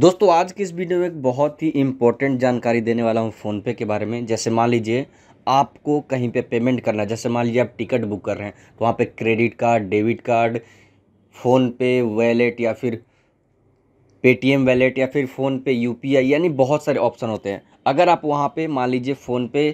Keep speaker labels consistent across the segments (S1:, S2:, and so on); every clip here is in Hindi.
S1: दोस्तों आज की इस वीडियो में एक बहुत ही इम्पोर्टेंट जानकारी देने वाला हूँ फ़ोनपे के बारे में जैसे मान लीजिए आपको कहीं पे पेमेंट करना है जैसे मान लीजिए आप टिकट बुक कर रहे हैं तो वहाँ पे credit card debit card PhonePe wallet या फिर पेटीएम वैलेट या फिर फ़ोनपे यू यानी बहुत सारे ऑप्शन होते हैं अगर आप वहाँ पर मान लीजिए PhonePe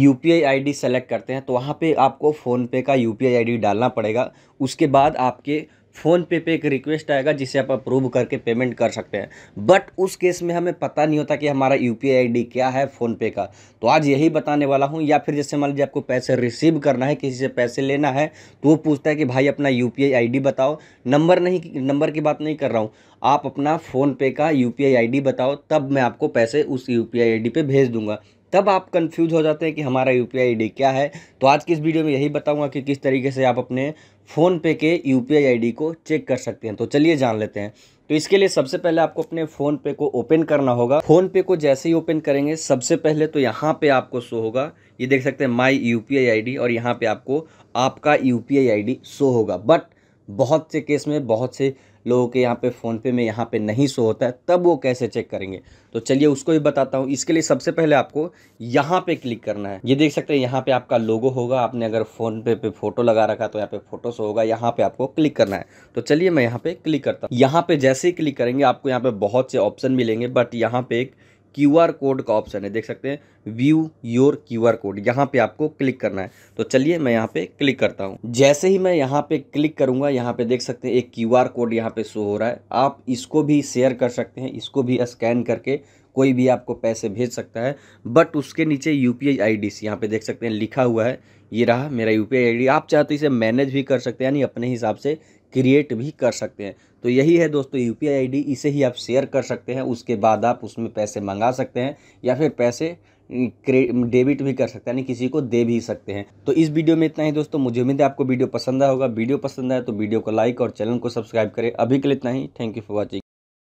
S1: U P I I select करते हैं तो वहाँ पर आपको फ़ोनपे का यू पी आई डालना पड़ेगा उसके बाद आपके फ़ोनपे पे एक रिक्वेस्ट आएगा जिसे आप अप्रूव करके पेमेंट कर सकते हैं बट उस केस में हमें पता नहीं होता कि हमारा यू पी क्या है फ़ोनपे का तो आज यही बताने वाला हूँ या फिर जैसे मान लीजिए आपको पैसे रिसीव करना है किसी से पैसे लेना है तो वो पूछता है कि भाई अपना यू पी बताओ नंबर नहीं नंबर की बात नहीं कर रहा हूँ आप अपना फ़ोनपे का यू पी बताओ तब मैं आपको पैसे उस यू पी पे भेज दूँगा तब आप कंफ्यूज हो जाते हैं कि हमारा यू पी क्या है तो आज की इस वीडियो में यही बताऊंगा कि किस तरीके से आप अपने फ़ोन पे के यू पी को चेक कर सकते हैं तो चलिए जान लेते हैं तो इसके लिए सबसे पहले आपको अपने फ़ोन पे को ओपन करना होगा फ़ोन पे को जैसे ही ओपन करेंगे सबसे पहले तो यहाँ पे आपको शो होगा ये देख सकते हैं माई यू पी और यहाँ पे आपको आपका यू पी शो होगा बट बहुत से केस में बहुत से लोगों के यहाँ पे फ़ोनपे में यहाँ पे नहीं शो होता है तब वो कैसे चेक करेंगे तो चलिए उसको भी बताता हूँ इसके लिए सबसे पहले आपको यहाँ पे क्लिक करना है ये देख सकते हैं यहाँ पे आपका लोगो होगा आपने अगर फ़ोनपे पे फ़ोटो लगा रखा तो यहाँ पे फ़ोटो शो होगा यहाँ पे आपको क्लिक करना है तो चलिए मैं यहाँ पे क्लिक करता हूँ यहाँ पे जैसे ही क्लिक करेंगे आपको यहाँ पे बहुत से ऑप्शन मिलेंगे बट यहाँ पे एक क्यू आर कोड का ऑप्शन है देख सकते हैं view your Q R code यहाँ पे आपको क्लिक करना है तो चलिए मैं यहाँ पे क्लिक करता हूँ जैसे ही मैं यहाँ पे क्लिक करूँगा यहाँ पे देख सकते हैं एक क्यू आर कोड यहाँ पे शो हो रहा है आप इसको भी शेयर कर सकते हैं इसको भी स्कैन करके कोई भी आपको पैसे भेज सकता है बट उसके नीचे U P I I D यहाँ पर देख सकते हैं लिखा हुआ है ये रहा मेरा U P I I D आप चाहते तो इसे मैनेज भी कर सकते हैं यानी अपने हिसाब से क्रिएट भी कर सकते हैं तो यही है दोस्तों U P I I D इसे ही आप शेयर कर सकते हैं उसके बाद आप उसमें पैसे मंगा सकते हैं या फिर पैसे डेबिट भी कर सकते हैं यानी किसी को दे भी सकते हैं तो इस वीडियो में इतना ही दोस्तों मुझे उम्मीद है आपको वीडियो पसंद आया होगा वीडियो पसंद आया तो वीडियो को लाइक और चैनल को सब्सक्राइब करें अभी के लिए इतना ही थैंक यू फॉर वॉचिंग